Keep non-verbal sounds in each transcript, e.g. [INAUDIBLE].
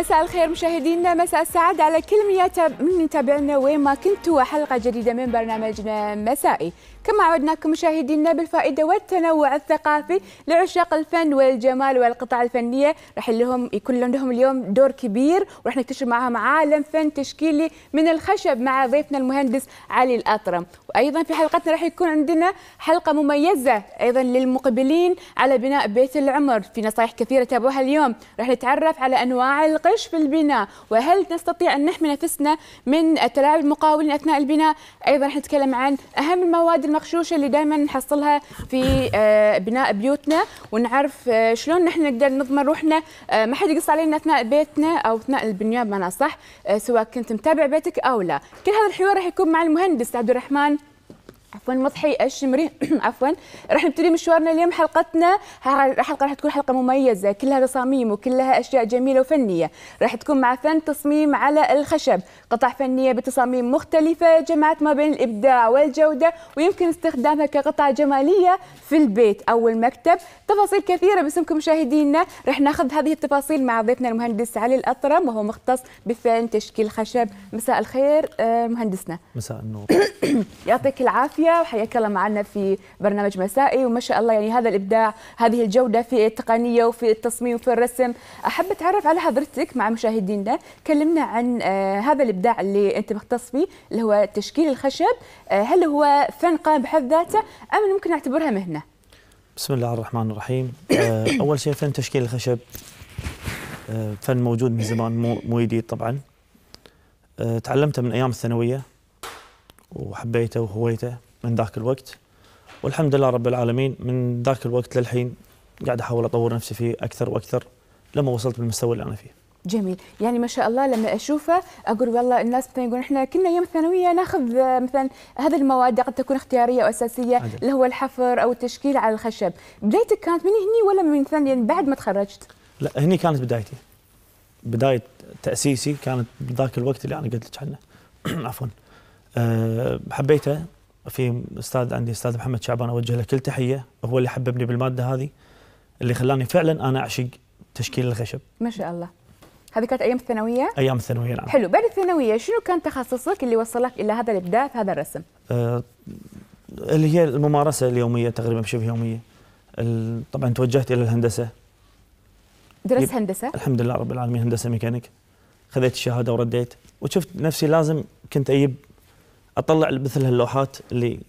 مساء الخير مشاهدينا مساء السعادة على كل من يتابعنا وين ما كنتوا وحلقة جديدة من برنامجنا مسائي كما عودناكم مشاهدينا بالفائدة والتنوع الثقافي لعشاق الفن والجمال والقطع الفنية راح لهم يكون لهم اليوم دور كبير وراح نكتشف معهم عالم فن تشكيلي من الخشب مع ضيفنا المهندس علي الأطرم وأيضا في حلقتنا راح يكون عندنا حلقة مميزة أيضا للمقبلين على بناء بيت العمر في نصائح كثيرة تابعوها اليوم راح نتعرف على أنواع القطع الخش في البناء وهل نستطيع أن نحمي نفسنا من التلاعب المقاولين أثناء البناء أيضا نتكلم عن أهم المواد المغشوشة اللي دائما نحصلها في آه، بناء بيوتنا ونعرف آه، شلون نحن نقدر نضمن روحنا آه، ما حد يقص علينا أثناء بيتنا أو أثناء البناء بمعنى صح سواء كنت متابع بيتك أو لا كل هذا الحوار راح يكون مع المهندس عبد الرحمن عفوا مضحي الشمري [CLEARS THROAT] عفوا راح نبتدي مشوارنا اليوم حلقتنا الحلقه راح تكون حلقه مميزه كلها تصاميم وكلها اشياء جميله وفنيه راح تكون مع فن تصميم على الخشب قطع فنيه بتصاميم مختلفه جمعت ما بين الابداع والجوده ويمكن استخدامها كقطع جماليه في البيت او المكتب تفاصيل كثيره باسمكم مشاهدينا راح ناخذ هذه التفاصيل مع ضيفنا المهندس علي الاطرم وهو مختص بفن تشكيل خشب مساء الخير آه، مهندسنا مساء النور [CLEARS THROAT] يعطيك العافيه وحياك الله معنا في برنامج مسائي وما شاء الله يعني هذا الابداع هذه الجوده في التقنيه وفي التصميم وفي الرسم احب اتعرف على حضرتك مع مشاهدينا كلمنا عن آه، هذا الابداع اللي انت مختص فيه اللي هو تشكيل الخشب آه، هل هو فن قائم بحد ذاته ام ممكن نعتبرها مهنه بسم الله الرحمن الرحيم آه، اول شيء فن تشكيل الخشب فن موجود من زمان مو جديد طبعا تعلمته من ايام الثانويه وحبيته وهويته من ذاك الوقت والحمد لله رب العالمين من ذاك الوقت للحين قاعد احاول اطور نفسي فيه اكثر واكثر لما وصلت بالمستوى اللي انا فيه. جميل يعني ما شاء الله لما اشوفه اقول والله الناس مثلا يقول احنا كنا يوم الثانويه ناخذ مثلا هذه المواد قد تكون اختياريه واساسيه اللي هو الحفر او التشكيل على الخشب بدايتك كانت من هني ولا من ثاني يعني بعد ما تخرجت لا هني كانت بدايتي بدايه تاسيسي كانت بذاك الوقت اللي انا قلت لك عنه [CLEARS THROAT] عفوا أه حبيته في استاذ عندي استاذ محمد شعبان اوجه له كل تحيه هو اللي حببني بالماده هذه اللي خلاني فعلا انا اعشق تشكيل الخشب ما شاء الله هذه كانت ايام الثانويه ايام الثانويه نعم حلو بعد الثانويه شنو كان تخصصك اللي وصلك الى هذا الابداع في هذا الرسم آه اللي هي الممارسه اليوميه تقريبا بشبه يوميه طبعا توجهت الى الهندسه درست هندسه الحمد لله رب العالمين هندسه ميكانيك خذيت الشهاده ورديت وشفت نفسي لازم كنت اجيب اطلع مثل هاللوحات اللي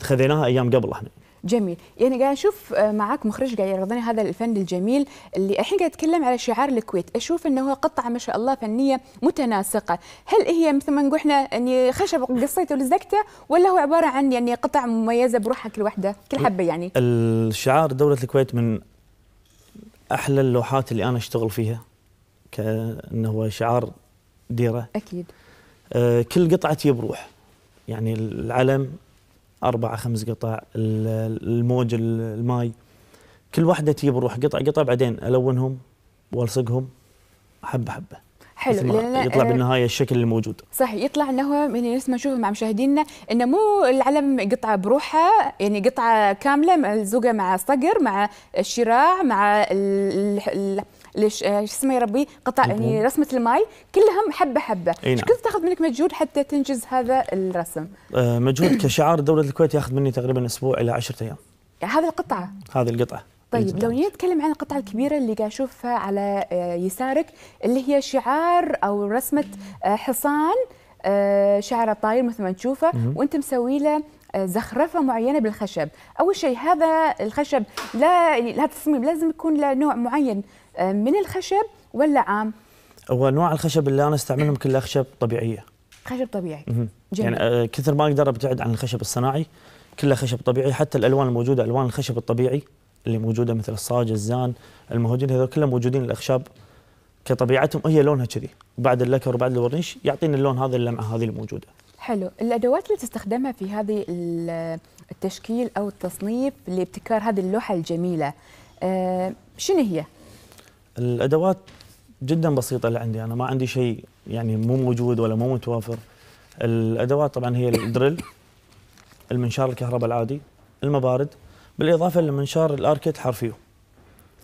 خذيناها ايام قبل احنا جميل يعني قاعد اشوف آه، معك مخرج قاعد يعرضنا هذا الفن الجميل اللي الحين قاعد اتكلم على شعار الكويت اشوف انه هو قطعه ما شاء الله فنيه متناسقه هل هي مثل ما نقول احنا يعني خشب قصيته ولزقته ولا هو عباره عن يعني قطع مميزه بروحها كل واحده كل حبه يعني الشعار دوله الكويت من احلى اللوحات اللي انا اشتغل فيها كانه هو شعار ديره اكيد آه كل قطعه تجيب روح يعني العلم أربعة خمس قطع الموج الماي كل واحدة تجيب روح قطع قطع بعدين ألونهم والصقهم حبة حبة حلو لأن يطلع بالنهايه الشكل الموجود صح يطلع انه من نفس ما نشوف مع مشاهدينا انه مو العلم قطعه بروحها يعني قطعه كامله ملزوقه مع الصقر مع الشراع مع ليش آه، اسمه يا ربي قطع يعني رسمه الماي كلها حبه حبه ايش نعم. كنت تاخذ منك مجهود حتى تنجز هذا الرسم آه مجهود [COUGHS] كشعار دوله الكويت ياخذ مني تقريبا اسبوع الى 10 ايام يعني هذه القطعه هذه القطعه طيب لو نعم. نتكلم عن القطعة الكبيرة اللي قاعد أشوفها على آه، يسارك اللي هي شعار أو رسمة آه، حصان شعره طاير مثل ما تشوفه وأنت مسوي له زخرفة معينة بالخشب أول شيء هذا الخشب لا يعني لا تصميم لازم يكون له نوع معين آه، من الخشب ولا عام؟ هو انواع الخشب اللي انا استعملهم كلها خشب طبيعيه خشب طبيعي جميل. يعني آه، كثر ما اقدر ابتعد عن الخشب الصناعي كله خشب طبيعي حتى الالوان الموجوده الوان الخشب الطبيعي اللي موجوده مثل الصاج الزان المهجن هذول كلهم موجودين الاخشاب كطبيعتهم هي لونها كذي بعد اللكر وبعد الورنيش يعطينا اللون هذا اللمعه هذه الموجوده حلو الادوات اللي تستخدمها في هذه التشكيل او التصنيف لابتكار هذه اللوحه الجميله أه شنو هي الادوات جدا بسيطه اللي عندي انا ما عندي شيء يعني مو موجود ولا مو متوافر الادوات طبعا هي الدرل المنشار الكهرباء العادي المبارد بالاضافه لمنشار الاركيد حرفيو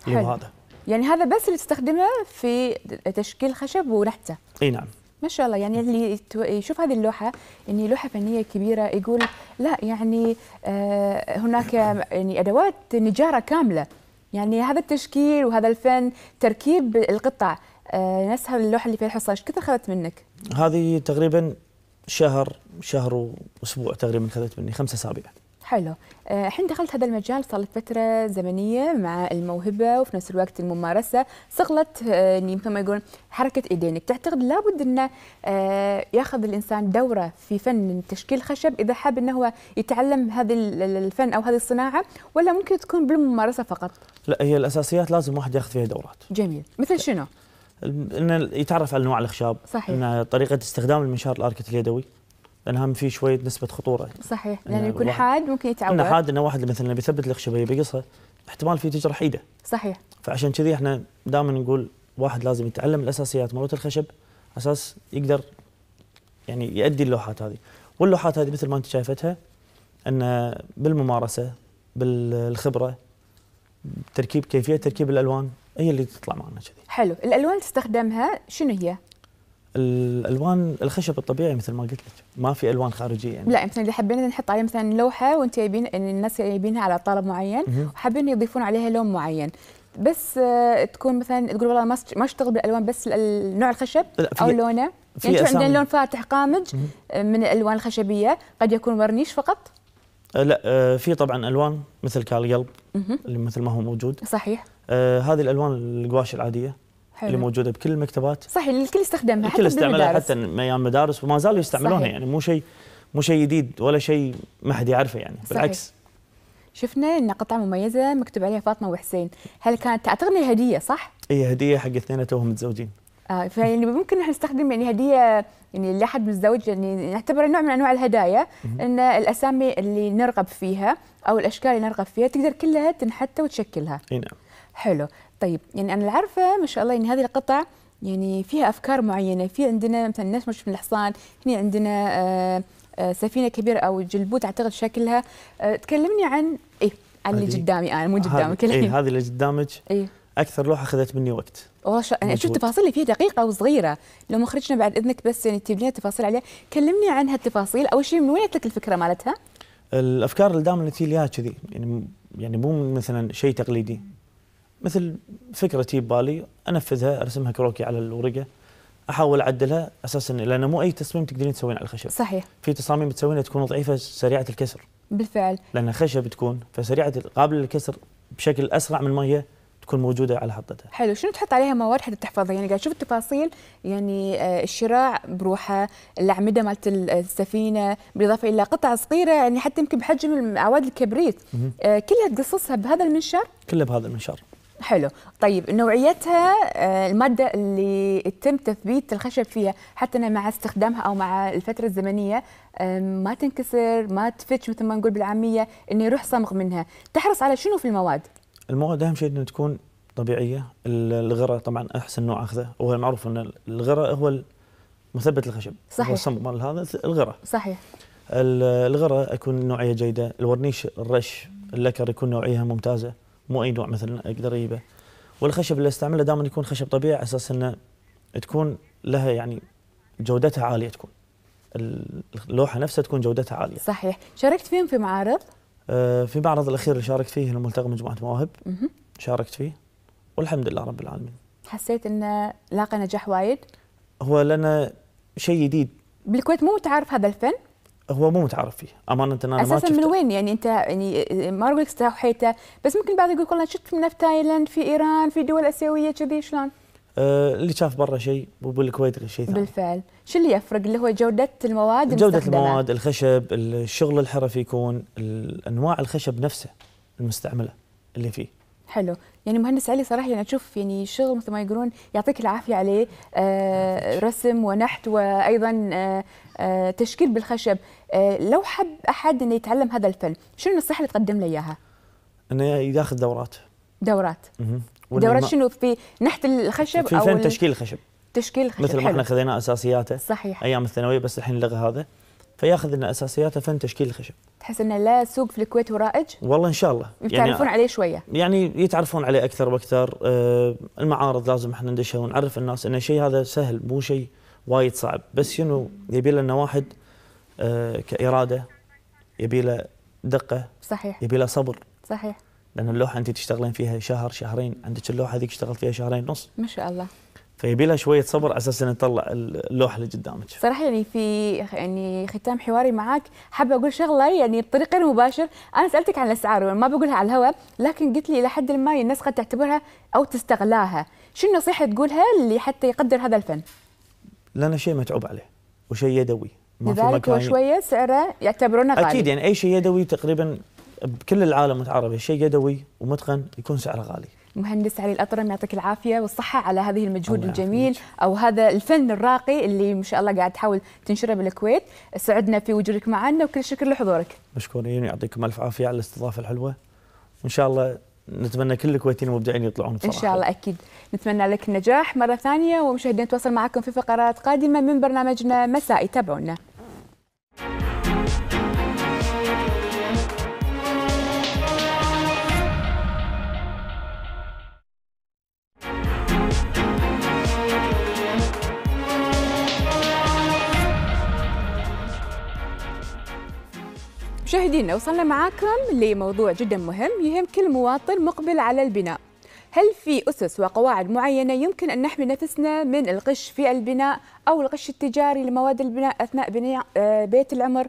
اللي هذا يعني هذا بس اللي تستخدمه في تشكيل خشب ونحته اي نعم ما شاء الله يعني اللي يشوف هذه اللوحه يعني لوحه فنيه كبيره يقول لا يعني آه هناك يعني ادوات نجاره كامله يعني هذا التشكيل وهذا الفن تركيب القطع آه، نفسها اللوحه اللي فيها الحصان كثر اخذت منك؟ هذه تقريبا شهر شهر واسبوع تقريبا اخذت مني خمسة اسابيع حلو آه، الحين دخلت هذا المجال صار لك فتره زمنيه مع الموهبه وفي نفس الوقت الممارسه صقلت آه، مثل ما يقول حركه ايدينك تعتقد لابد انه آه، ياخذ الانسان دوره في فن تشكيل خشب اذا حاب انه هو يتعلم هذا الفن او هذه الصناعه ولا ممكن تكون بالممارسه فقط لا هي الاساسيات لازم واحد ياخذ فيها دورات جميل مثل شنو انه يتعرف على انواع الاخشاب صحيح إن طريقه استخدام المنشار الاركت اليدوي لانها في شويه نسبه خطوره صحيح لانه يكون حاد ممكن يتعور انه حاد انه واحد مثلا بيثبت الخشبه بيقصها احتمال في تجرح ايده صحيح فعشان كذي احنا دائما نقول واحد لازم يتعلم الاساسيات مالت الخشب اساس يقدر يعني يؤدي اللوحات هذه واللوحات هذه مثل ما انت شايفتها ان بالممارسه بالخبره تركيب كيفيه تركيب الالوان هي اللي تطلع معنا كذي حلو الالوان تستخدمها شنو هي الالوان الخشب الطبيعي مثل ما قلت لك ما في الوان خارجيه يعني. لا مثلا اذا حبينا نحط عليه مثلا لوحه وانت جايبين يعني الناس جايبينها على طلب معين وحابين يضيفون عليها لون معين بس آه، تكون مثلا تقول والله ما اشتغل بالالوان بس نوع الخشب او لونه يعني عندنا لون فاتح قامج آه، من الالوان الخشبيه قد يكون ورنيش فقط آه، لا في طبعا الوان مثل كالقلب اللي مثل ما هو موجود صحيح هذه الالوان القواش العاديه حلو. اللي موجوده بكل المكتبات صحيح الكل استخدمها الكل استعملها حتى ايام المدارس وما زالوا يستعملونها صحيح. يعني مو شيء مو شيء جديد ولا شيء ما حد يعرفه يعني صحيح. بالعكس شفنا ان قطعه مميزه مكتوب عليها فاطمه وحسين هل كانت تعتقد هديه صح هي إيه، هديه حق اثنين توهم متزوجين آه فيعني ممكن احنا نستخدم يعني هديه يعني لاحد متزوج يعني نعتبره نوع من انواع الهدايا ان الاسامي اللي نرغب فيها او الاشكال اللي نرغب فيها تقدر كلها تنحت وتشكلها. اي نعم. حلو، طيب يعني انا عارفه ما شاء الله يعني هذه القطع يعني فيها افكار معينه في عندنا مثلا ناس مش من الحصان هنا عندنا آآ آه، آآ آه، سفينه كبيره او جلبوت اعتقد شكلها آه، تكلمني عن ايه عن اللي قدامي انا مو قدامك ايه هذه اللي قدامك ايه اكثر لوحه اخذت مني وقت والله شا... انا اشوف التفاصيل اللي فيها دقيقه وصغيره لو مخرجنا بعد اذنك بس يعني تجيب لنا تفاصيل عليها كلمني عن هالتفاصيل اول شيء من وين لك الفكره مالتها الافكار اللي دائما تجي لي كذي يعني يعني مو مثلا شيء تقليدي مثل فكره تجي ببالي انفذها ارسمها كروكي على الورقه احاول اعدلها اساسا لان مو اي تصميم تقدرين تسوين على الخشب صحيح في تصاميم تسوينها تكون ضعيفه سريعه الكسر بالفعل لان خشب تكون فسريعه قابله للكسر بشكل اسرع من ما هي تكون موجوده على حطتها. حلو، شنو تحط عليها مواد حتى تحفظها؟ يعني قاعد تشوف التفاصيل يعني آه، الشراع بروحه، الاعمده مالت السفينه، بالاضافه الى قطع صغيره يعني حتى يمكن بحجم اعواد الكبريت، آه، كلها تقصصها بهذا المنشار؟ كلها بهذا المنشار. حلو طيب نوعيتها آه، المادة اللي يتم تثبيت الخشب فيها حتى مع استخدامها أو مع الفترة الزمنية ما تنكسر ما تفتش مثل ما نقول بالعامية إنه يروح صمغ منها تحرص على شنو في المواد؟ المواد أهم شيء إنه تكون طبيعية الغراء طبعا أحسن نوع أخذه وهو المعروف أن الغراء هو مثبت الخشب صحيح هو الصمغ مال هذا الغراء صحيح الغراء يكون نوعية جيدة الورنيش الرش اللكر يكون نوعية ممتازة مو اي نوع مثلا اقدر اجيبه والخشب اللي استعمله دائما يكون خشب طبيعي على اساس انه تكون لها يعني جودتها عاليه تكون اللوحه نفسها تكون جودتها عاليه صحيح شاركت فيهم في معارض آه في معرض الاخير اللي شاركت فيه الملتقى مجموعه مواهب مه. شاركت فيه والحمد لله رب العالمين حسيت انه لاقى نجاح وايد هو لنا شيء جديد بالكويت مو تعرف هذا الفن هو مو متعارف فيه امانه انا اساسا ما اساسا من وين يعني انت يعني ما اقول لك استوحيته بس ممكن بعض يقول والله شفت منه في تايلاند في ايران في دول اسيويه كذي شلون؟ آه اللي شاف برا شيء وبالكويت شيء ثاني بالفعل شو اللي يفرق اللي هو جوده المواد جوده المستخدمة. المواد الخشب الشغل الحرفي يكون انواع الخشب نفسه المستعمله اللي فيه حلو يعني مهندس علي صراحه يعني اشوف يعني شغل مثل ما يقولون يعطيك العافيه عليه آه رسم ونحت وايضا آه آه تشكيل بالخشب آه لو حب احد انه يتعلم هذا الفن شنو النصيحه اللي تقدم له اياها؟ انه ياخذ دورات دورات دورات شنو في نحت الخشب في او فن تشكيل الخشب تشكيل الخشب مثل ما احنا خذينا اساسياته صحيح ايام الثانويه بس الحين لغى هذا فياخذ لنا اساسياته فن تشكيل الخشب. تحس انه لا سوق في الكويت ورائج؟ والله ان شاء الله يعني يتعرفون يعني عليه شويه. يعني يتعرفون عليه اكثر واكثر، آه المعارض لازم احنا ندشها ونعرف الناس ان الشيء هذا سهل مو شيء وايد صعب، بس شنو يبي لنا واحد آه كاراده يبي له دقه صحيح يبي له صبر صحيح لان اللوحه انت تشتغلين فيها شهر شهرين، عندك اللوحه هذيك اشتغلت فيها شهرين ونص. ما شاء الله. فيبي لها شويه صبر اساس نطلع اللوحه اللي قدامك. صراحه يعني في يعني ختام حواري معك حابه اقول شغله يعني بطريق غير مباشر، انا سالتك عن الاسعار ما بقولها على الهواء، لكن قلت لي الى حد ما يعني الناس قد تعتبرها او تستغلاها، شو النصيحه تقولها اللي حتى يقدر هذا الفن؟ لان شيء متعوب عليه وشيء يدوي ما لذلك في مكان هو شويه سعره يعتبرونه غالي. اكيد يعني اي شيء يدوي تقريبا بكل العالم العربي شيء يدوي ومتقن يكون سعره غالي. مهندس علي الاطرم يعطيك العافيه والصحه على هذه المجهود الجميل او هذا الفن الراقي اللي ما شاء الله قاعد تحاول تنشره بالكويت سعدنا في وجودك معنا وكل الشكر لحضورك مشكورين يعطيكم الف عافيه على الاستضافه الحلوه وان شاء الله نتمنى كل الكويتيين المبدعين يطلعون بصراحة. ان شاء الله اكيد نتمنى لك النجاح مره ثانيه ومشاهدينا نتواصل معكم في فقرات قادمه من برنامجنا مسائي تابعونا مشاهدينا وصلنا معاكم لموضوع جدا مهم يهم كل مواطن مقبل على البناء هل في أسس وقواعد معينة يمكن أن نحمي نفسنا من الغش في البناء أو الغش التجاري لمواد البناء أثناء بناء آه، بيت العمر؟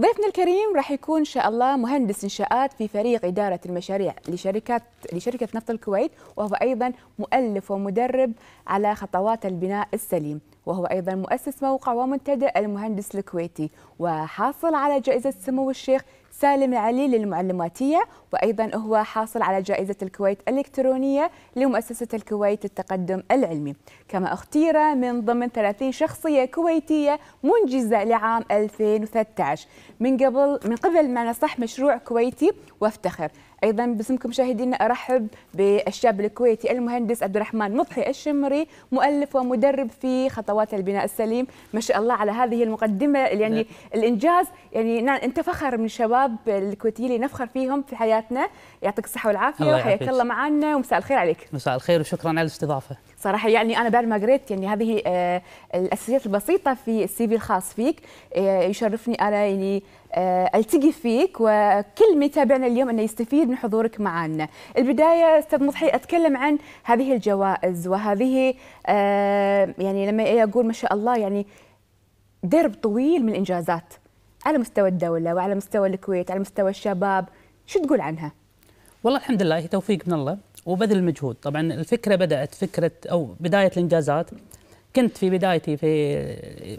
ضيفنا الكريم راح يكون إن شاء الله مهندس إنشاءات في فريق إدارة المشاريع لشركات لشركة نفط الكويت وهو أيضا مؤلف ومدرب على خطوات البناء السليم. وهو أيضا مؤسس موقع ومنتدى المهندس الكويتي وحاصل على جائزة سمو الشيخ سالم العلي للمعلماتية وأيضا هو حاصل على جائزة الكويت الإلكترونية لمؤسسة الكويت للتقدم العلمي كما اختير من ضمن 30 شخصية كويتية منجزة لعام 2013 من قبل من قبل ما نصح مشروع كويتي وافتخر ايضا باسمكم مشاهدينا ارحب بالشاب الكويتي المهندس عبد الرحمن مضحي الشمري مؤلف ومدرب في خطوات البناء السليم ما شاء الله على هذه المقدمه يعني نعم. الانجاز يعني نعم، انت فخر من الشباب الكويتيين اللي نفخر فيهم في حياتنا يعطيك الصحه والعافيه وحياك الله معنا ومساء الخير عليك مساء الخير وشكرا على الاستضافه صراحه يعني انا بعد ما قريت يعني هذه آه، الاساسيات البسيطه في السي في الخاص فيك آه، يشرفني انا يعني آه، التقي فيك وكل من يتابعنا اليوم انه يستفيد من حضورك معنا. البدايه استاذ مضحي اتكلم عن هذه الجوائز وهذه يعني لما اقول ما شاء الله يعني درب طويل من الانجازات على مستوى الدوله وعلى مستوى الكويت على مستوى الشباب شو تقول عنها؟ والله الحمد لله هي توفيق من الله وبذل مجهود طبعا الفكره بدات فكره او بدايه الانجازات كنت في بدايتي في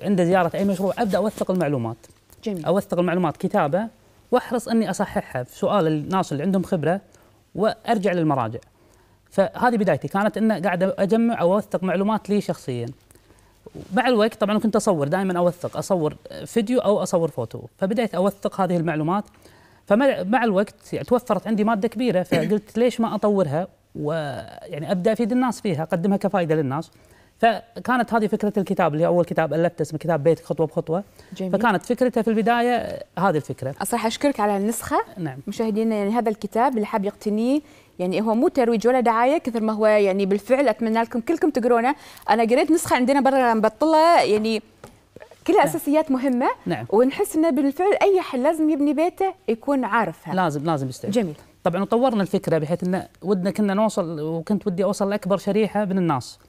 عند زياره اي مشروع ابدا اوثق المعلومات جميل اوثق المعلومات كتابه واحرص اني اصححها في سؤال الناس اللي عندهم خبره وارجع للمراجع فهذه بدايتي كانت ان قاعد اجمع او اوثق معلومات لي شخصيا مع الوقت طبعا كنت اصور دائما اوثق اصور فيديو او اصور فوتو فبدأت اوثق هذه المعلومات فمع الوقت يعني توفرت عندي ماده كبيره فقلت ليش ما اطورها ويعني ابدا افيد الناس فيها اقدمها كفائده للناس فكانت هذه فكره الكتاب اللي هو اول كتاب الفته اسمه كتاب بيتك خطوه بخطوه جميل. فكانت فكرته في البدايه هذه الفكره أصرح اشكرك على النسخه نعم مشاهدينا يعني هذا الكتاب اللي حاب يقتنيه يعني هو مو ترويج ولا دعايه كثر ما هو يعني بالفعل اتمنى لكم كلكم تقرونه انا قريت نسخه عندنا برا مبطله يعني كلها نعم. اساسيات مهمه نعم. ونحس انه بالفعل اي حل لازم يبني بيته يكون عارفها لازم لازم يستعد جميل طبعا طورنا الفكره بحيث ان ودنا كنا نوصل وكنت ودي اوصل لاكبر شريحه من الناس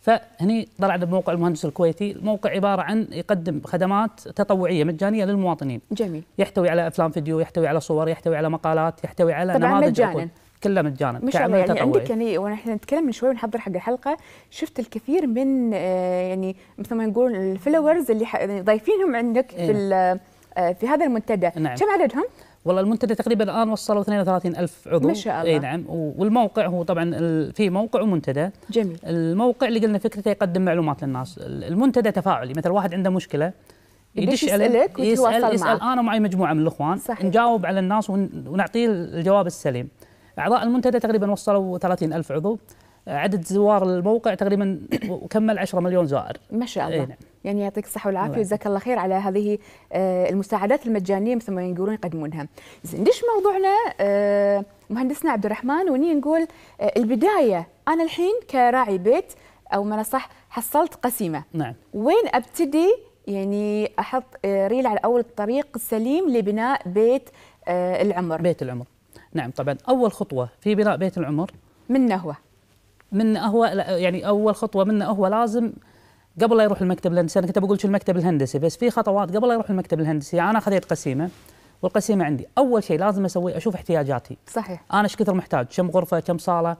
فهني طلعنا بموقع المهندس الكويتي الموقع عباره عن يقدم خدمات تطوعيه مجانيه للمواطنين جميل يحتوي على افلام فيديو يحتوي على صور يحتوي على مقالات يحتوي على طبعاً نماذج مجانا كلها مجانا مش يعني تطوعي. عندك يعني ونحن نتكلم من شوي ونحضر حق الحلقه شفت الكثير من آه، يعني مثل ما نقول الفلورز اللي يعني ضايفينهم عندك إيه؟ في آه، في هذا المنتدى نعم. كم عددهم؟ والله المنتدى تقريبا الان وصلوا 32 الف عضو ما شاء إيه، الله اي نعم والموقع هو طبعا في موقع ومنتدى جميل الموقع اللي قلنا فكرته يقدم معلومات للناس المنتدى تفاعلي مثلا واحد عنده مشكله يدش يسالك ويتواصل يسأل, معك. يسال انا معي مجموعه من الاخوان صحيح. نجاوب على الناس ونعطيه الجواب السليم أعضاء المنتدى تقريبا وصلوا 30 ألف عضو آه، عدد زوار الموقع تقريبا وكمل [COUGHS] 10 مليون زائر ما شاء الله إيه، نعم. يعني يعطيك الصحة والعافية وجزاك الله خير على هذه آه، المساعدات المجانية مثل ما يقولون يقدمونها. زين ندش موضوعنا آه، مهندسنا عبد الرحمن وني نقول البداية أنا الحين كراعي بيت أو ما صح حصلت قسيمة. نعم. وين أبتدي يعني أحط ريل على أول الطريق السليم لبناء بيت العمر؟ بيت العمر. نعم طبعا أول خطوة في بناء بيت العمر من هو من هو يعني أول خطوة من هو لازم قبل لا يروح المكتب الهندسي أنا كنت بقول شو المكتب الهندسي بس في خطوات قبل لا يروح المكتب الهندسي أنا خذيت قسيمة والقسيمة عندي أول شيء لازم أسويه أشوف احتياجاتي صحيح أنا إيش كثر محتاج كم غرفة كم صالة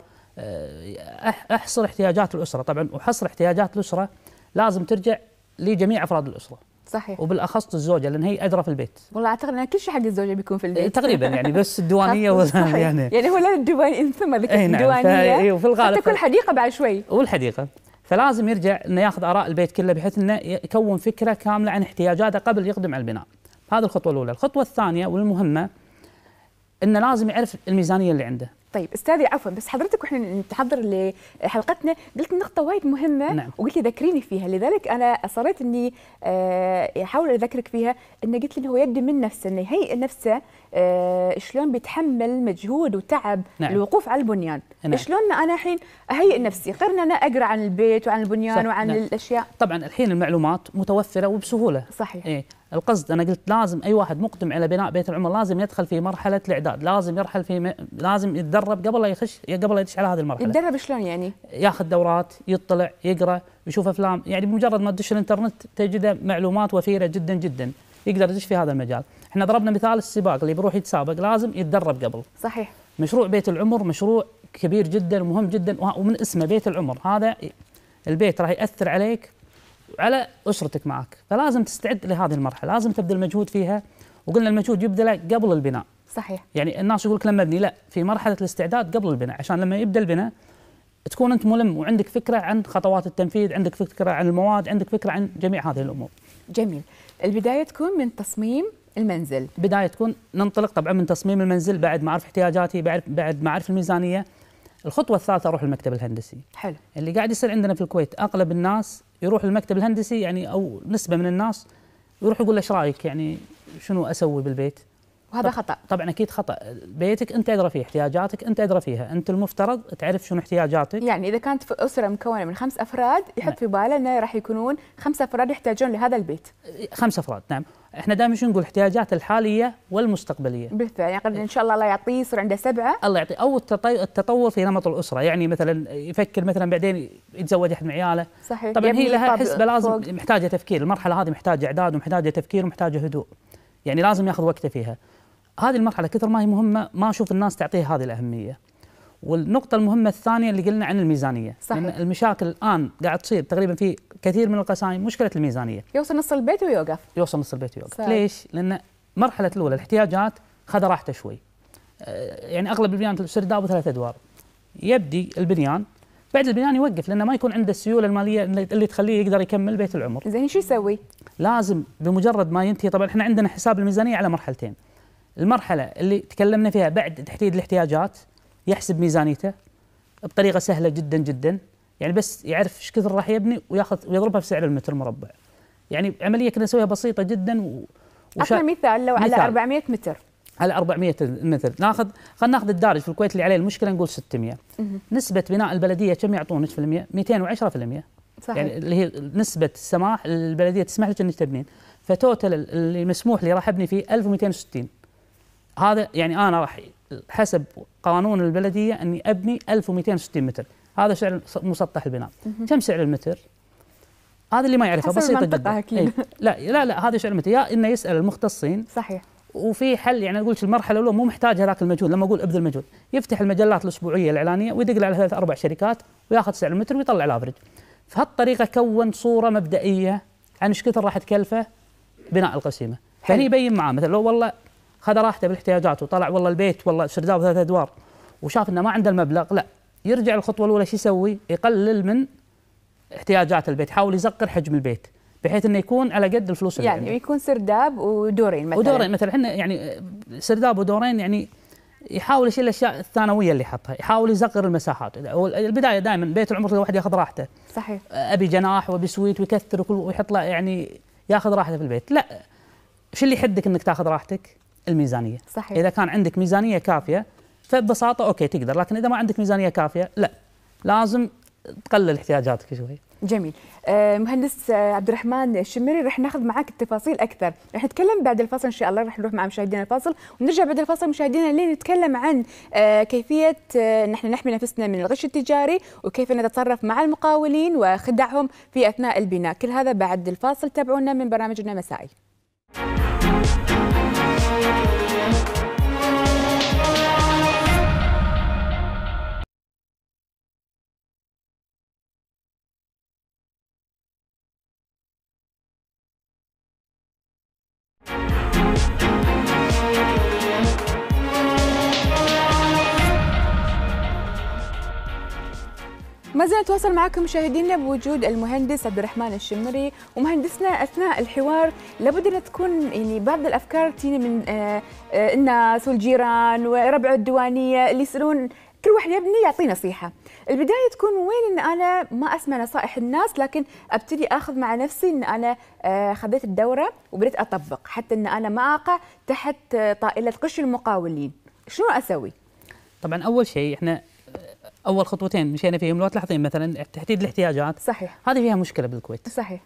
أحصر احتياجات الأسرة طبعا وحصر احتياجات الأسرة لازم ترجع لجميع أفراد الأسرة صحيح وبالاخص الزوجه لان هي ادرى في البيت والله اعتقد ان كل شيء حق الزوجه بيكون في البيت إيه، تقريبا يعني بس الديوانيه و... يعني يعني هو لا الديوانيه انثمى ذيك ايه نعم الديوانيه اي وفي الغالب حتى كل حديقه بعد شوي والحديقه فلازم يرجع انه ياخذ اراء البيت كله بحيث انه يكون فكره كامله عن احتياجاته قبل يقدم على البناء هذه الخطوه الاولى الخطوه الثانيه والمهمه انه لازم يعرف الميزانيه اللي عنده طيب استاذي عفوا بس حضرتك واحنا نتحضر لحلقتنا قلت نقطه وايد مهمه نعم. وقلت لي ذكريني فيها لذلك انا اصريت اني آه، احاول اذكرك فيها ان قلت لي انه هو يبدو من نفسه انه يهيئ نفسه آه، شلون بيتحمل مجهود وتعب نعم. الوقوف على البنيان نعم. شلون انا الحين اهيئ نفسي غير ان انا اقرا عن البيت وعن البنيان صح. وعن نعم. الاشياء طبعا الحين المعلومات متوفره وبسهوله صحيح إيه؟ القصد انا قلت لازم اي واحد مقدم على بناء بيت العمر لازم يدخل في مرحله الاعداد، لازم يرحل في م... لازم يتدرب قبل لا يخش قبل لا يدش على هذه المرحله. يتدرب شلون يعني؟ ياخذ دورات، يطلع، يقرا، يشوف افلام، يعني بمجرد ما تدش الانترنت تجد معلومات وفيره جدا جدا، يقدر يدش في هذا المجال. احنا ضربنا مثال السباق اللي بيروح يتسابق لازم يتدرب قبل صحيح مشروع بيت العمر مشروع كبير جدا ومهم جدا ومن اسمه بيت العمر هذا البيت راح ياثر عليك وعلى اسرتك معك فلازم تستعد لهذه المرحله لازم تبذل مجهود فيها وقلنا المجهود يبذله قبل البناء صحيح يعني الناس يقول لك لما ابني لا في مرحله الاستعداد قبل البناء عشان لما يبدا البناء تكون انت ملم وعندك فكره عن خطوات التنفيذ، عندك فكره عن المواد، عندك فكره عن جميع هذه الامور. جميل، البدايه تكون من تصميم المنزل بداية تكون ننطلق طبعا من تصميم المنزل بعد ما أعرف احتياجاتي بعد, بعد ما أعرف الميزانية الخطوة الثالثة أروح المكتب الهندسي حلو اللي قاعد يصير عندنا في الكويت أغلب الناس يروح المكتب الهندسي يعني أو نسبة من الناس يروح يقول له ايش رايك يعني شنو اسوي بالبيت؟ وهذا خطا طبعا اكيد خطا بيتك انت ادرى فيه احتياجاتك انت ادرى فيها انت المفترض تعرف شنو احتياجاتك يعني اذا كانت في اسره مكونه من خمس افراد يحط نعم. في باله انه راح يكونون خمس افراد يحتاجون لهذا البيت خمس افراد نعم احنا دائما شو نقول احتياجات الحاليه والمستقبليه بالفعل يعني ان شاء الله الله يعطيه يصير عنده سبعه الله يعطيه او التطور في نمط الاسره يعني مثلا يفكر مثلا بعدين يتزوج احد من عياله صحيح طبعا هي لها حسبه لازم محتاجه تفكير المرحله هذه محتاجه اعداد ومحتاجه تفكير ومحتاجه هدوء يعني لازم ياخذ وقته فيها هذه المرحله كثر ما هي مهمه ما اشوف الناس تعطيها هذه الاهميه والنقطة المهمة الثانية اللي قلنا عن الميزانية صحيح. لأن المشاكل الآن قاعد تصير تقريبا في كثير من القسائم مشكلة الميزانية يوصل نص البيت ويوقف يوصل نص البيت ويوقف صحيح. ليش؟ لأن مرحلة الأولى الاحتياجات خذ راحته شوي آه، يعني أغلب البنيان سرداب وثلاث أدوار يبدي البنيان بعد البنيان يوقف لأنه ما يكون عنده السيولة المالية اللي تخليه يقدر يكمل بيت العمر زين شو يسوي؟ لازم بمجرد ما ينتهي طبعا احنا عندنا حساب الميزانية على مرحلتين المرحله اللي تكلمنا فيها بعد تحديد الاحتياجات يحسب ميزانيته بطريقه سهله جدا جدا يعني بس يعرف ايش كثر راح يبني وياخذ ويضربها في سعر المتر مربع يعني عمليه كنا نسويها بسيطه جدا و اعطنا مثال لو مثال على 400 متر على 400 متر ناخذ خلينا ناخذ الدارج في الكويت اللي عليه المشكله نقول 600 نسبه بناء البلديه كم يعطونك في المئه 210% صحيح. يعني اللي هي نسبه السماح البلديه تسمح لك انك تبنين فتوتل اللي مسموح لي راح ابني فيه 1260 هذا يعني انا راح حسب قانون البلديه اني ابني 1260 متر هذا سعر مسطح البناء كم سعر المتر هذا اللي ما يعرفها بسيطه جدا أكيد. ايه. لا لا لا هذا سعر المتر يا انه يسال المختصين صحيح وفي حل يعني اقول المرحله الاولى مو محتاج هذاك المجهود لما اقول ابذل مجهود يفتح المجلات الاسبوعيه الاعلانيه ويدق على ثلاث اربع شركات وياخذ سعر المتر ويطلع الافرج فهالطريقه كون صوره مبدئيه عن ايش كثر راح تكلفه بناء القسيمه فهني يبين معاه مثلا لو والله خذ راحته بالاحتياجات وطلع والله البيت والله سرداب ثلاث ادوار وشاف انه ما عنده المبلغ لا يرجع الخطوه الاولى شو يسوي؟ يقلل من احتياجات البيت، يحاول يصغر حجم البيت بحيث انه يكون على قد الفلوس اللي يعني يكون سرداب ودورين مثلا ودورين مثلا احنا يعني سرداب ودورين يعني يحاول يشيل الاشياء الثانويه اللي حطها، يحاول يصغر المساحات، البدايه دائما بيت العمر الواحد ياخذ راحته. صحيح. ابي جناح وابي سويت ويكثر ويحط له يعني ياخذ راحته في البيت، لا شو اللي يحدك انك تاخذ راحتك؟ الميزانيه صحيح. اذا كان عندك ميزانيه كافيه فببساطه اوكي تقدر لكن اذا ما عندك ميزانيه كافيه لا لازم تقلل احتياجاتك شوي جميل آه، مهندس عبد الرحمن الشمري رح ناخذ معك التفاصيل اكثر رح نتكلم بعد الفاصل ان شاء الله رح نروح مع مشاهدينا الفاصل ونرجع بعد الفاصل مشاهدينا لنتكلم عن آه، كيفيه آه، نحن نحمي نفسنا من الغش التجاري وكيف نتصرف مع المقاولين وخدعهم في اثناء البناء كل هذا بعد الفاصل تابعونا من برنامجنا مسائي زلنا نتواصل معكم مشاهدينا بوجود المهندس عبد الرحمن الشمري ومهندسنا أثناء الحوار لابد أن تكون يعني بعض الأفكار تجيني من آه، آه، الناس والجيران وربع الديوانية اللي يسألون كل واحد يبني يعطي نصيحة البداية تكون وين أن أنا ما أسمع نصائح الناس لكن أبتدي أخذ مع نفسي أن أنا آه، خذيت الدورة وبديت أطبق حتى أن أنا ما أقع تحت طائلة قش المقاولين شنو أسوي؟ طبعا أول شيء إحنا اول خطوتين مشينا فيهم لو تلاحظين مثلا تحديد الاحتياجات صحيح هذه فيها مشكله بالكويت صحيح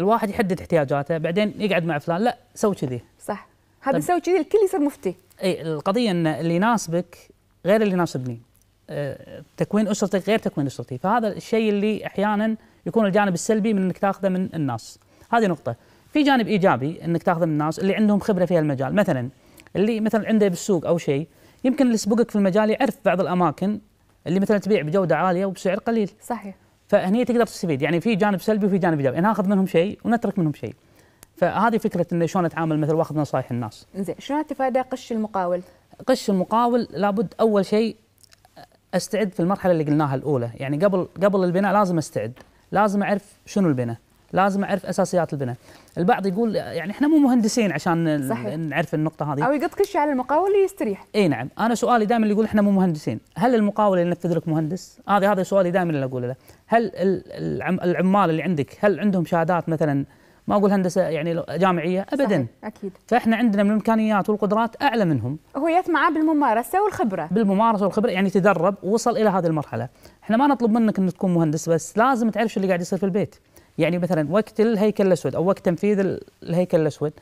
الواحد يحدد احتياجاته بعدين يقعد مع فلان لا سوي كذي صح هذا طيب. سوي كذي الكل يصير مفتي اي القضيه ان اللي يناسبك غير اللي يناسبني أه تكوين اسرتك غير تكوين اسرتي فهذا الشيء اللي احيانا يكون الجانب السلبي من انك تاخذه من الناس هذه نقطه في جانب ايجابي انك تاخذه من الناس اللي عندهم خبره في المجال مثلا اللي مثلا عنده بالسوق او شيء يمكن اللي سبقك في المجال يعرف بعض الاماكن اللي مثلا تبيع بجوده عاليه وبسعر قليل صحيح فهني تقدر تستفيد يعني في جانب سلبي وفي جانب ايجابي ناخذ منهم شيء ونترك منهم شيء فهذه فكره انه شلون اتعامل مثل واخذ نصائح الناس زين شلون اتفادى قش المقاول قش المقاول لابد اول شيء استعد في المرحله اللي قلناها الاولى يعني قبل قبل البناء لازم استعد لازم اعرف شنو البناء لازم اعرف اساسيات البناء البعض يقول يعني احنا مو مهندسين عشان صحيح. نعرف النقطه هذه او يقط كل شيء على المقاول يستريح اي نعم انا سؤالي دائما اللي يقول احنا مو مهندسين هل المقاول اللي ينفذ لك مهندس هذا هذا سؤالي دائما اللي اقوله له هل العمال اللي عندك هل عندهم شهادات مثلا ما اقول هندسه يعني جامعيه ابدا صحيح. اكيد فاحنا عندنا من الامكانيات والقدرات اعلى منهم هو يات بالممارسه والخبره بالممارسه والخبره يعني تدرب ووصل الى هذه المرحله احنا ما نطلب منك ان تكون مهندس بس لازم تعرف شو اللي قاعد يصير في البيت يعني مثلا وقت الهيكل الاسود او وقت تنفيذ الهيكل الاسود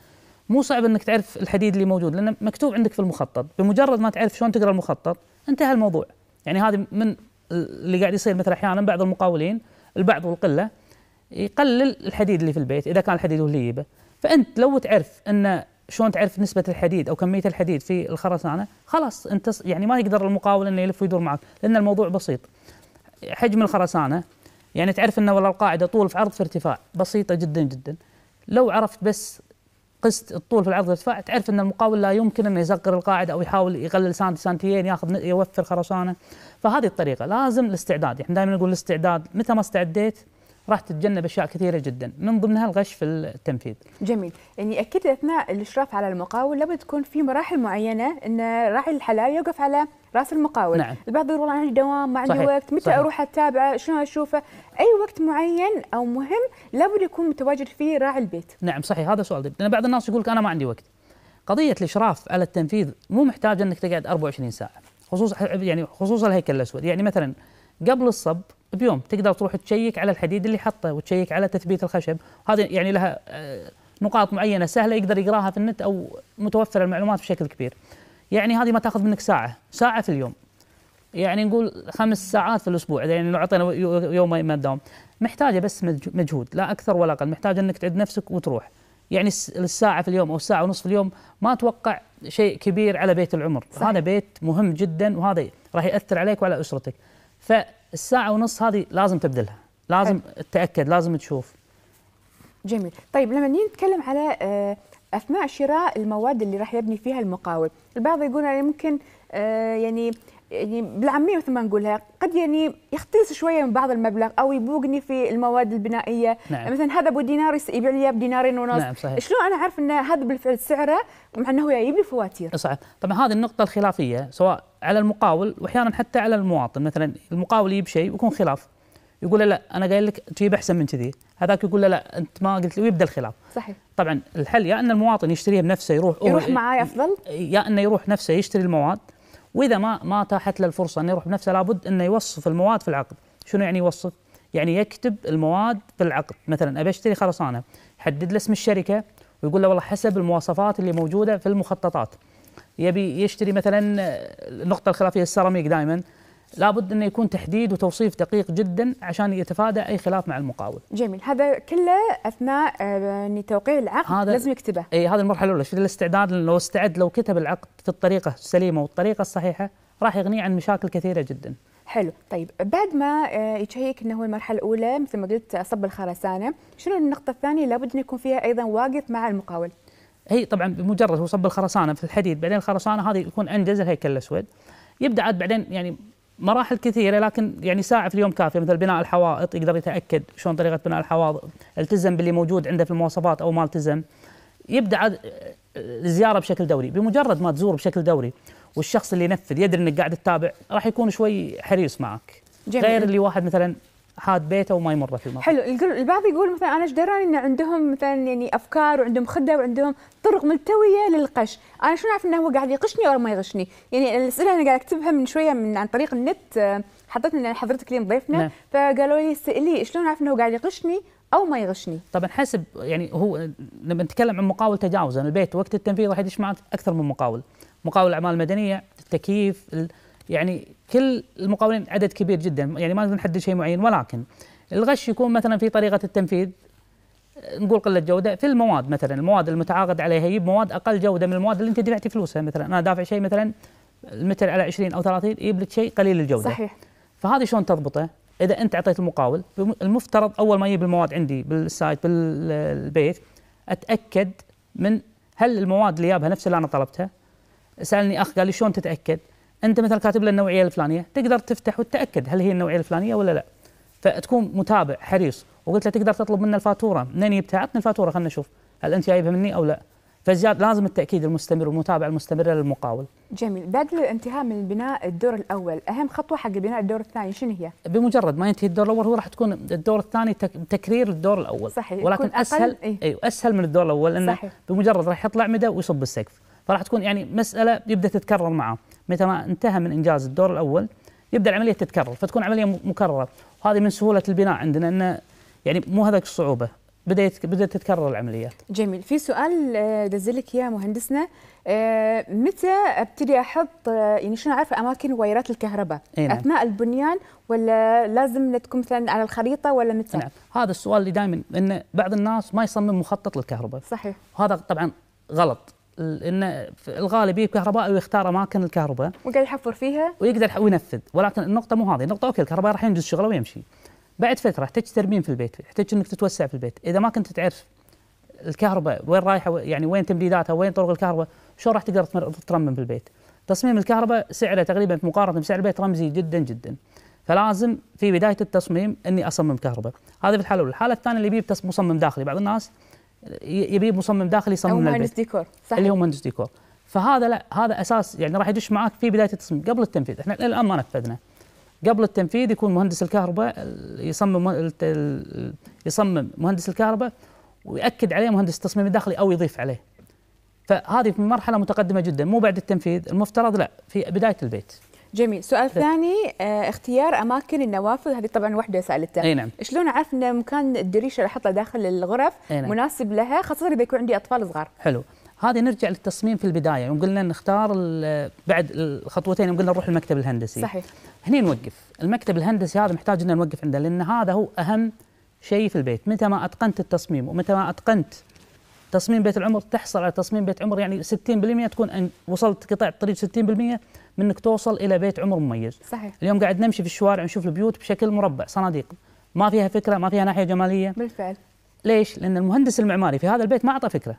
مو صعب انك تعرف الحديد اللي موجود لانه مكتوب عندك في المخطط بمجرد ما تعرف شلون تقرا المخطط انتهى الموضوع يعني هذه من اللي قاعد يصير مثلا احيانا بعض المقاولين البعض والقله يقلل الحديد اللي في البيت اذا كان الحديد هو اللي يجيبه فانت لو تعرف ان شلون تعرف نسبه الحديد او كميه الحديد في الخرسانه خلاص انت يعني ما يقدر المقاول انه يلف ويدور معك لان الموضوع بسيط حجم الخرسانه يعني تعرف أن والله القاعدة طول في عرض في ارتفاع بسيطة جدا جدا لو عرفت بس قست الطول في العرض والارتفاع تعرف ان المقاول لا يمكن انه يصغر القاعده او يحاول يقلل سانتي سنتيين ياخذ يوفر خرسانه فهذه الطريقه لازم الاستعداد احنا يعني دائما نقول الاستعداد متى ما استعديت راح تتجنب اشياء كثيره جدا من ضمنها الغش في التنفيذ. جميل، يعني اكيد اثناء الاشراف على المقاول لابد تكون في مراحل معينه ان راعي الحلال يوقف على راس المقاول نعم. البعض يقول والله عندي دوام ما عندي صحيح. وقت متى صحيح. اروح اتابعه شلون اشوفه اي وقت معين او مهم لابد يكون متواجد فيه راعي البيت نعم صحيح هذا سؤال لان بعض الناس يقول لك انا ما عندي وقت قضيه الاشراف على التنفيذ مو محتاج انك تقعد 24 ساعه خصوصا يعني خصوصا الهيكل الاسود يعني مثلا قبل الصب بيوم تقدر تروح تشيك على الحديد اللي حطه وتشيك على تثبيت الخشب هذه يعني لها آه، نقاط معينه سهله يقدر يقراها في النت او متوفره المعلومات بشكل كبير يعني هذه ما تاخذ منك ساعه ساعه في اليوم يعني نقول خمس ساعات في الاسبوع يعني لو اعطينا يومين ما داوم محتاجه بس مجهود لا اكثر ولا اقل محتاج انك تعد نفسك وتروح يعني الساعه في اليوم او الساعه ونص في اليوم ما اتوقع شيء كبير على بيت العمر صحيح. هذا بيت مهم جدا وهذا راح ياثر عليك وعلى اسرتك فالساعه ونص هذه لازم تبذلها لازم تتاكد لازم تشوف جميل طيب لما نتكلم على آه، اثناء شراء المواد اللي راح يبني فيها المقاول البعض يقول انا ممكن آه، يعني يعني بالعاميه مثل ما نقولها قد يعني يختلس شويه من بعض المبلغ او يبوقني في المواد البنائيه نعم. مثلا هذا ابو دينار يبيع لي بدينارين ونص نعم صحيح. شلون انا اعرف ان هذا بالفعل سعره مع انه يجيب لي فواتير صحيح طبعا هذه النقطه الخلافيه سواء على المقاول واحيانا حتى على المواطن مثلا المقاول يجيب شيء ويكون خلاف يقول له لا انا قايل لك تجيب احسن من كذي هذاك يقول له لا انت ما قلت لي ويبدا الخلاف صحيح طبعا الحل يا ان المواطن يشتريها بنفسه يروح يروح معاي افضل يا انه يروح نفسه يشتري المواد واذا ما ما اتاحت له الفرصه انه يروح بنفسه لابد انه يوصف المواد في العقد شنو يعني يوصف يعني يكتب المواد في العقد مثلا ابي اشتري خرسانه حدد له اسم الشركه ويقول له والله حسب المواصفات اللي موجوده في المخططات يبي يشتري مثلا النقطه الخلافيه السيراميك دائما لابد انه يكون تحديد وتوصيف دقيق جدا عشان يتفادى اي خلاف مع المقاول. جميل، هذا كله اثناء آه، يعني توقيع العقد هذا لازم يكتبه. اي هذه المرحله الاولى، الاستعداد لو استعد لو كتب العقد في الطريقه السليمه والطريقه الصحيحه راح يغنيه عن مشاكل كثيره جدا. حلو طيب بعد ما آه، يتشيك انه هو المرحله الاولى مثل ما قلت صب الخرسانه شنو النقطه الثانيه لابد انه يكون فيها ايضا واقف مع المقاول هي طبعا بمجرد هو صب الخرسانه في الحديد بعدين الخرسانه هذه يكون انجز الهيكل الاسود يبدا عاد بعدين يعني مراحل كثيره لكن يعني ساعه في اليوم كافيه مثل بناء الحوائط يقدر يتاكد شلون طريقه بناء الحوائط التزم باللي موجود عنده في المواصفات او ما التزم يبدا عاد آه، الزياره بشكل دوري بمجرد ما تزور بشكل دوري والشخص اللي ينفذ يدري انك قاعد تتابع راح يكون شوي حريص معك جميل. غير اللي واحد مثلا حاد بيته وما يمر في المطعم. حلو البعض يقول مثلا انا ايش دراني ان عندهم مثلا يعني افكار وعندهم خده وعندهم طرق ملتويه للقش، انا شلون اعرف انه هو قاعد يقشني او ما يغشني؟ يعني الاسئله انا قاعد اكتبها من شويه من عن طريق النت آه، حطيت لنا حضرتك اليوم ضيفنا نعم. فقالوا لي سالي شلون اعرف انه قاعد يقشني او ما يغشني طبعا حسب يعني هو لما نتكلم عن مقاول تجاوز أنا البيت وقت التنفيذ راح يدش معك اكثر من مقاول مقاول الاعمال المدنيه التكييف يعني كل المقاولين عدد كبير جدا يعني ما نقدر نحدد شيء معين ولكن الغش يكون مثلا في طريقه التنفيذ نقول قله جوده في المواد مثلا المواد المتعاقد عليها يجيب مواد اقل جوده من المواد اللي انت دفعتي فلوسها مثلا انا دافع شيء مثلا المتر على 20 او 30 يجيب لك شيء قليل الجوده صحيح فهذه شلون تضبطه؟ اذا انت اعطيت المقاول المفترض اول ما يجيب المواد عندي بالسايت بالبيت اتاكد من هل المواد اللي جابها نفس اللي انا طلبتها؟ سالني اخ قال لي شلون تتاكد؟ انت مثلا كاتب له النوعيه الفلانيه تقدر تفتح وتتاكد هل هي النوعيه الفلانيه ولا لا فتكون متابع حريص وقلت له تقدر تطلب منه الفاتوره منين جبتها عطني الفاتوره خلينا نشوف هل انت جايبها مني او لا فزياد لازم التاكيد المستمر والمتابعه المستمره للمقاول. جميل، بعد الانتهاء من بناء الدور الاول، اهم خطوه حق بناء الدور الثاني شنو هي؟ بمجرد ما ينتهي الدور الاول هو راح تكون الدور الثاني تكرير الدور الاول. صحيح ولكن اسهل إيه. ايوه اسهل من الدور الاول لانه صحيح. بمجرد راح يطلع مدى ويصب السقف. فراح تكون يعني مساله يبدا تتكرر معه متى ما انتهى من انجاز الدور الاول يبدا العمليه تتكرر فتكون عمليه مكرره وهذه من سهوله البناء عندنا انه يعني مو هذاك الصعوبه بدات بدات تتكرر العمليات. جميل، في سؤال آه، دزلك اياه مهندسنا آه، متى ابتدي احط آه، يعني شنو اعرف اماكن وايرات الكهرباء؟ إيه اثناء البنيان ولا لازم تكون مثلا على الخريطه ولا متى؟ نعم، هذا السؤال اللي دائما ان بعض الناس ما يصمم مخطط للكهرباء. صحيح. وهذا طبعا غلط، ان الغالب يجيب كهرباء ويختار اماكن الكهرباء وقاعد يحفر فيها ويقدر وينفذ ولكن النقطه مو هذه النقطه اوكي الكهرباء راح ينجز شغله ويمشي بعد فتره احتاج ترميم في البيت احتاج انك تتوسع في البيت اذا ما كنت تعرف الكهرباء وين رايحه يعني وين تمديداتها وين طرق الكهرباء شو راح تقدر ترمم في البيت تصميم الكهرباء سعره تقريبا مقارنه بسعر البيت رمزي جدا جدا فلازم في بدايه التصميم اني اصمم كهرباء هذا في الحاله الاولى الحاله الثانيه اللي بيه مصمم داخلي بعض الناس يبي مصمم داخلي يصمم او مهندس ديكور صح اللي هو مهندس ديكور فهذا لا هذا اساس يعني راح يدش معاك في بدايه التصميم قبل التنفيذ احنا الان ما نفذنا قبل التنفيذ يكون مهندس الكهرباء يصمم يصمم مهندس الكهرباء ويأكد عليه مهندس التصميم الداخلي او يضيف عليه فهذه في مرحله متقدمه جدا مو بعد التنفيذ المفترض لا في بدايه البيت جميل سؤال ف... ثاني آه، اختيار اماكن النوافذ هذه طبعا وحده سالتها اي نعم شلون اعرف ان مكان الدريشه اللي احطها داخل الغرف نعم. مناسب لها خاصه اذا يكون عندي اطفال صغار حلو هذه نرجع للتصميم في البدايه يوم قلنا نختار بعد الخطوتين يوم قلنا نروح المكتب الهندسي صحيح هني نوقف المكتب الهندسي هذا محتاج ان نوقف عنده لان هذا هو اهم شيء في البيت متى ما اتقنت التصميم ومتى ما اتقنت تصميم بيت العمر تحصل على تصميم بيت عمر يعني 60% تكون وصلت قطع الطريق 60% من انك توصل الى بيت عمر مميز صحيح اليوم قاعد نمشي في الشوارع ونشوف البيوت بشكل مربع صناديق ما فيها فكره ما فيها ناحيه جماليه بالفعل ليش لان المهندس المعماري في هذا البيت ما اعطى فكره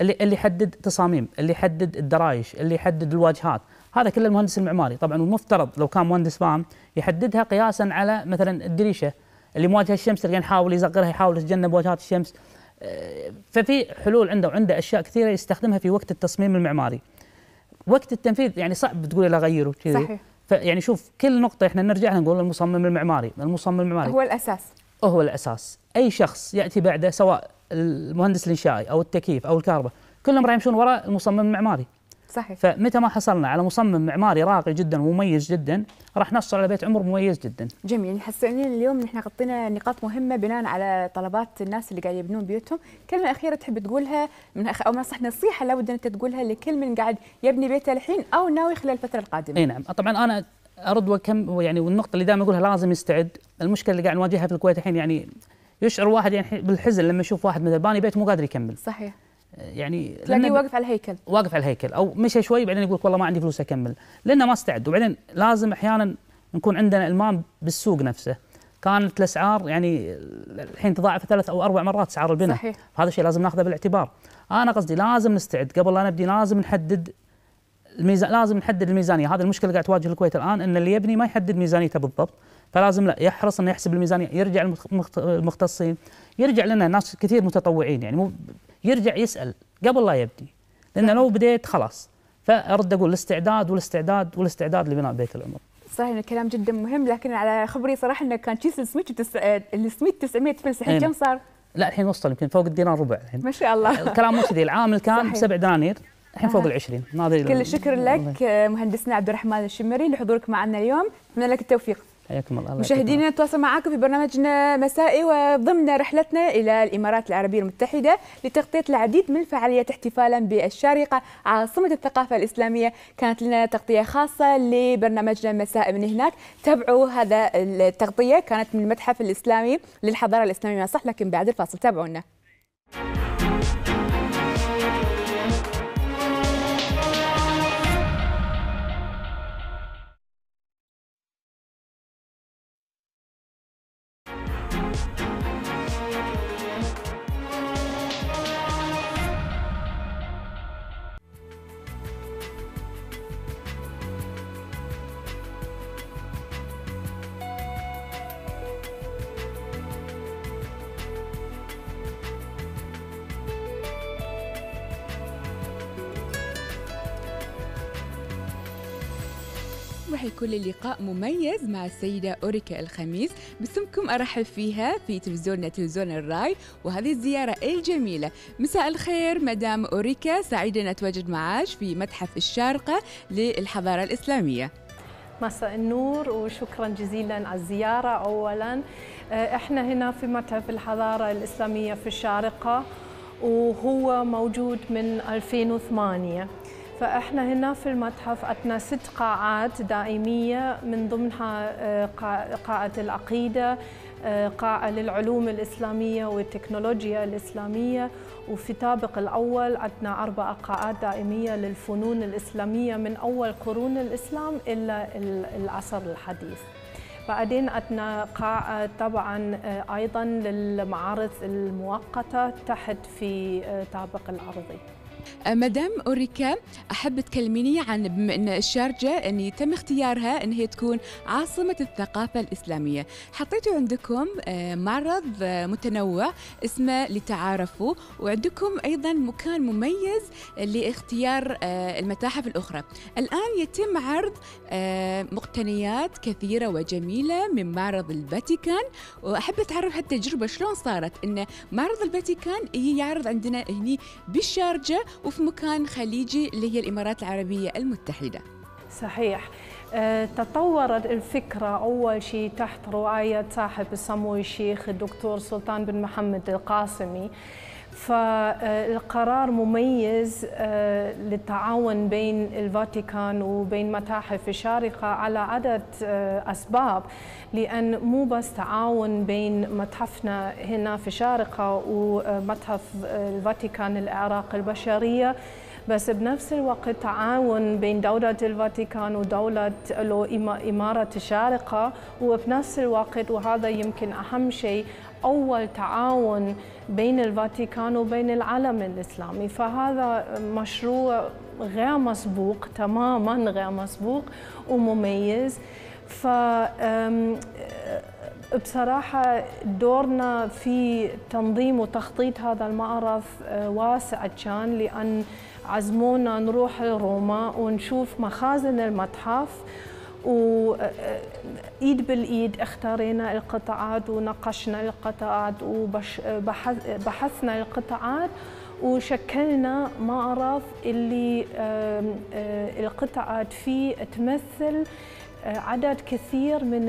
اللي اللي يحدد تصاميم اللي يحدد الدرايش اللي يحدد الواجهات هذا كله المهندس المعماري طبعا المفترض لو كان مهندس فاهم يحددها قياسا على مثلا الدريشه اللي مواجهه الشمس اللي يحاول يصغرها يحاول يتجنب واجهات الشمس آه، ففي حلول عنده وعنده اشياء كثيره يستخدمها في وقت التصميم المعماري وقت التنفيذ يعني صعب تقول له غيره كذا صحيح فيعني شوف كل نقطه احنا نرجع نقول المصمم المعماري المصمم المعماري هو الاساس هو الاساس اي شخص ياتي بعده سواء المهندس الانشائي او التكييف او الكهرباء كلهم راح يمشون وراء المصمم المعماري صحيح فمتى ما حصلنا على مصمم معماري راقي جدا ومميز جدا راح نحصل على بيت عمر مميز جدا. جميل يعني حسنين اليوم نحن غطينا نقاط مهمه بناء على طلبات الناس اللي قاعد يبنون بيوتهم، كلمه اخيره تحب تقولها من أخ... او نصح نصيحه لابد انت تقولها لكل من قاعد يبني بيته الحين او ناوي خلال الفتره القادمه. اي نعم، طبعا انا ارد وكم يعني والنقطه اللي دائما اقولها لازم يستعد، المشكله اللي قاعد نواجهها في الكويت الحين يعني يشعر واحد يعني بالحزن لما يشوف واحد مثلا باني بيت مو قادر يكمل. صحيح. يعني تلاقيه واقف على الهيكل واقف على الهيكل او مشى شوي بعدين يقول والله ما عندي فلوس اكمل لانه ما استعد وبعدين لازم احيانا نكون عندنا المام بالسوق نفسه كانت الاسعار يعني الحين تضاعف ثلاث او اربع مرات اسعار البناء صحيح هذا الشيء لازم ناخذه بالاعتبار انا قصدي لازم نستعد قبل لا نبدي لازم نحدد الميزان لازم نحدد الميزانيه هذه المشكله قاعد تواجه الكويت الان ان اللي يبني ما يحدد ميزانيته بالضبط فلازم لا يحرص انه يحسب الميزانيه يرجع المختصين يرجع لنا ناس كثير متطوعين يعني مو يرجع يسال قبل لا يبدي لان لو بديت خلاص فارد اقول الاستعداد والاستعداد والاستعداد لبناء بيت العمر صحيح الكلام جدا مهم لكن على خبري صراحه انه كان تشيلسي سميت السميت 900 فلس الحين إيه. كم صار؟ لا الحين وصل يمكن فوق الدينار ربع الحين ما شاء الله الكلام مو كذي العامل كان بسبع دنانير الحين فوق ال 20 كل الشكر لك نعم. مهندسنا عبد الرحمن الشمري لحضورك معنا اليوم اتمنى لك التوفيق حياكم الله مشاهدينا نتواصل معكم في برنامجنا مسائي وضمن رحلتنا الى الامارات العربيه المتحده لتغطيه العديد من الفعاليات احتفالا بالشارقه عاصمه الثقافه الاسلاميه كانت لنا تغطيه خاصه لبرنامجنا المسائي من هناك تابعوا هذا التغطيه كانت من المتحف الاسلامي للحضاره الاسلاميه صح لكن بعد الفاصل تابعونا راح يكون اللقاء مميز مع السيدة أوريكا الخميس باسمكم أرحب فيها في تلفزيوننا تلفزيون الراي وهذه الزيارة الجميلة مساء الخير مدام أوريكا سعيدة نتواجد معاش في متحف الشارقة للحضارة الإسلامية مساء النور وشكرا جزيلا على الزيارة أولا آه، احنا هنا في متحف الحضارة الإسلامية في الشارقة وهو موجود من 2008 فإحنا هنا في المتحف عندنا ست قاعات دائمية من ضمنها آه، قاعة العقيدة آه، قاعة للعلوم الإسلامية والتكنولوجيا الإسلامية وفي طابق الأول عندنا أربع قاعات دائمية للفنون الإسلامية من أول قرون الإسلام إلى العصر الحديث بعدين عندنا قاعة طبعا آه، أيضا للمعارض المؤقتة تحت في طابق الأرضي أه، مدام أوريكا أحب تكلميني عن بما أن الشارجة أن تم اختيارها أن هي تكون عاصمة الثقافة الإسلامية حطيتوا عندكم أه، معرض أه، متنوع اسمه لتعارفوا وعندكم أيضا مكان مميز لاختيار المتاحف الأخرى الآن يتم عرض مقتنيات كثيرة وجميلة من معرض الفاتيكان وأحب أتعرف هالتجربة شلون صارت أن معرض الفاتيكان يعرض عندنا هني بالشارجة وفي مكان خليجي اللي هي الإمارات العربية المتحدة صحيح آه، تطورت الفكرة أول شيء تحت رواية صاحب السمو الشيخ الدكتور سلطان بن محمد القاسمي فالقرار مميز آه، للتعاون بين الفاتيكان وبين متاحف الشارقة على عدد آه، أسباب لأن مو بس تعاون بين متحفنا هنا في الشارقة ومتحف آه، الفاتيكان الإعراق البشرية بس بنفس الوقت تعاون بين دولة الفاتيكان ودولة إمارة الشارقة وبنفس الوقت وهذا يمكن أهم شيء أول تعاون بين الفاتيكان وبين العالم الإسلامي فهذا مشروع غير مسبوق تماما غير مسبوق ومميز ف بصراحة دورنا في تنظيم وتخطيط هذا المعرض آه، واسع كان لأن عزمونا نروح روما ونشوف مخازن المتحف وإيد آه، آه، بالإيد اختارينا القطعات ونقشنا القطعات وبحثنا القطعات وشكلنا معرض اللي آه، القطعات فيه تمثل عدد كثير من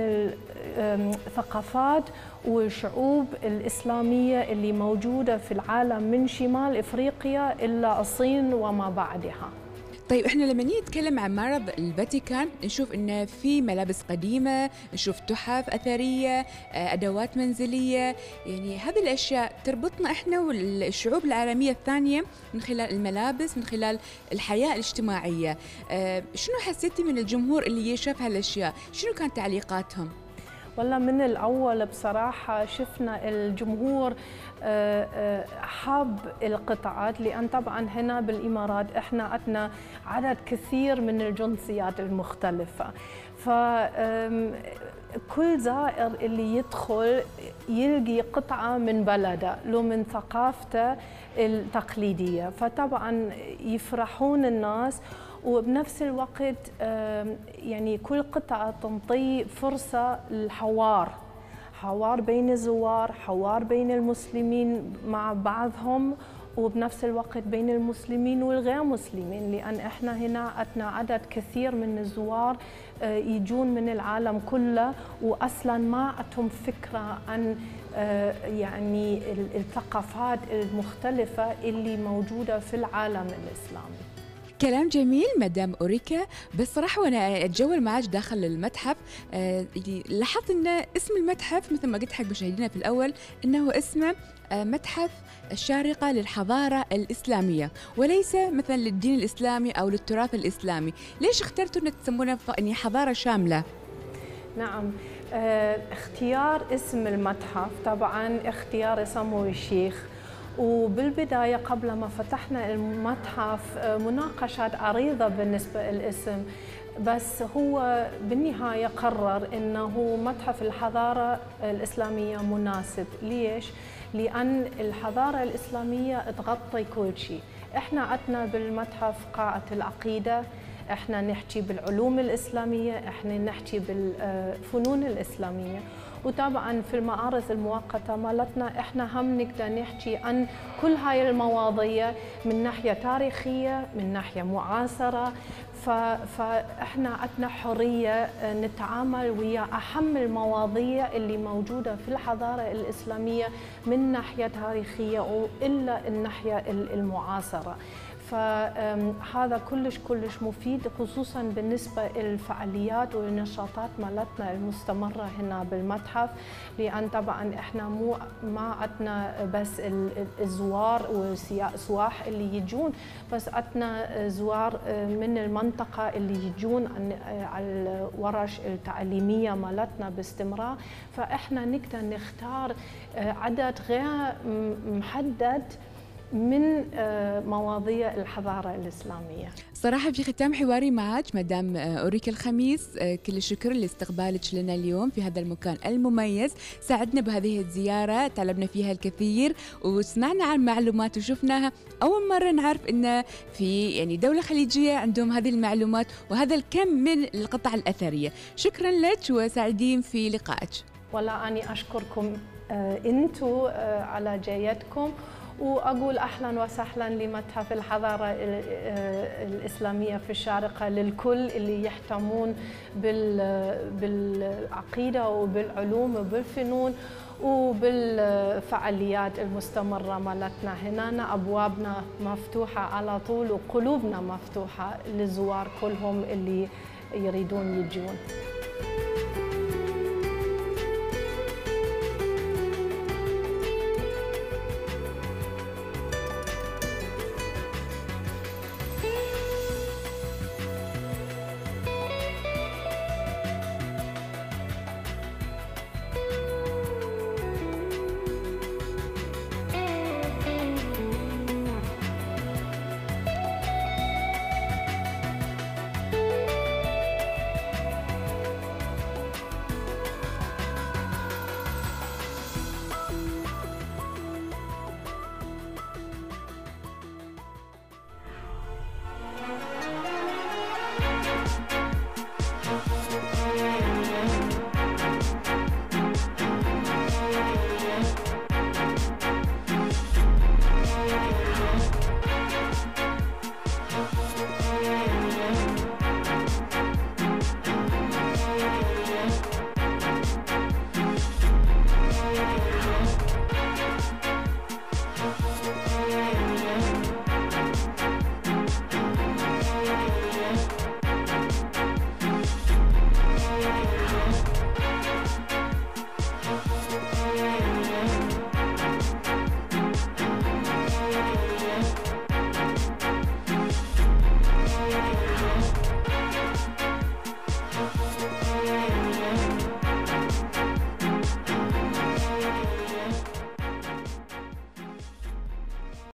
الثقافات وشعوب الإسلامية اللي موجودة في العالم من شمال إفريقيا إلا الصين وما بعدها طيب احنا لما نيجي نتكلم عن معرض الفاتيكان نشوف انه في ملابس قديمه، نشوف تحف اثريه، آه، ادوات منزليه، يعني هذه الاشياء تربطنا احنا والشعوب العالميه الثانيه من خلال الملابس، من خلال الحياه الاجتماعيه. آه، شنو حسيتي من الجمهور اللي شاف هالاشياء؟ شنو كانت تعليقاتهم؟ والله من الأول بصراحة شفنا الجمهور آه، آه، حاب القطاعات لأن طبعا هنا بالإمارات إحنا عندنا عدد كثير من الجنسيات المختلفة ف كل زائر اللي يدخل يلقي قطعة من بلده لو من ثقافته التقليدية فطبعا يفرحون الناس وبنفس الوقت يعني كل قطعة تنطي فرصة للحوار حوار بين الزوار حوار بين المسلمين مع بعضهم وبنفس الوقت بين المسلمين والغير مسلمين لأن إحنا هنا أتنا عدد كثير من الزوار آه، يجون من العالم كله وأصلا ما عندهم فكرة عن آه، يعني الثقافات المختلفة اللي موجودة في العالم الإسلامي كلام جميل مدام أوريكا بصراحة وأنا أتجول معك داخل المتحف آه، يعني لاحظت أن اسم المتحف مثل ما قلت حق مشاهدينا في الأول أنه اسمه آه، متحف الشارقة للحضارة الإسلامية وليس مثلا للدين الإسلامي أو للتراث الإسلامي ليش اخترتوا أن تسمونه يعني حضارة شاملة؟ نعم آه، اختيار اسم المتحف طبعا اختيار سمو الشيخ وبالبداية قبل ما فتحنا المتحف آه، مناقشات عريضة بالنسبة للاسم بس هو بالنهاية قرر أنه متحف الحضارة الإسلامية مناسب ليش؟ لأن الحضارة الإسلامية تغطي كل شيء إحنا عندنا بالمتحف قاعة العقيدة إحنا نحكي بالعلوم الإسلامية إحنا نحكي بالفنون الإسلامية وطبعا في المعارض المؤقتة مالتنا احنا هم نقدر نحكي عن كل هاي المواضيع من ناحية تاريخية من ناحية معاصرة فاحنا عندنا حريه نتعامل ويا اهم المواضيع اللي موجوده في الحضاره الاسلاميه من ناحيه تاريخيه والا الناحيه المعاصره. فهذا كلش كلش مفيد خصوصا بالنسبة للفعاليات والنشاطات مالتنا المستمرة هنا بالمتحف لأن طبعا احنا مو ما عندنا بس الزوار والسواح اللي يجون بس عندنا زوار آه، من المنطقة اللي يجون آه، على الورش التعليمية مالتنا باستمرار فاحنا نقدر نختار آه، عدد غير محدد من آه، مواضيع الحضارة الإسلامية صراحة في ختام حواري معك مدام آه، أوريك الخميس آه، كل الشكر لاستقبالك لنا اليوم في هذا المكان المميز ساعدنا بهذه الزيارة تعلمنا فيها الكثير وسمعنا عن معلومات وشفناها أول مرة نعرف أن في يعني دولة خليجية عندهم هذه المعلومات وهذا الكم من القطع الأثرية شكرا لك وسعيدين في لقائك ولا أني أشكركم أنتم على جايتكم واقول اهلا وسهلا لمتحف الحضاره آه، الاسلاميه في الشارقه للكل اللي يهتمون بالعقيده وبالعلوم وبالفنون وبالفعاليات المستمرة مالتنا هنا أبوابنا مفتوحة على طول وقلوبنا مفتوحة للزوار كلهم اللي يريدون يجون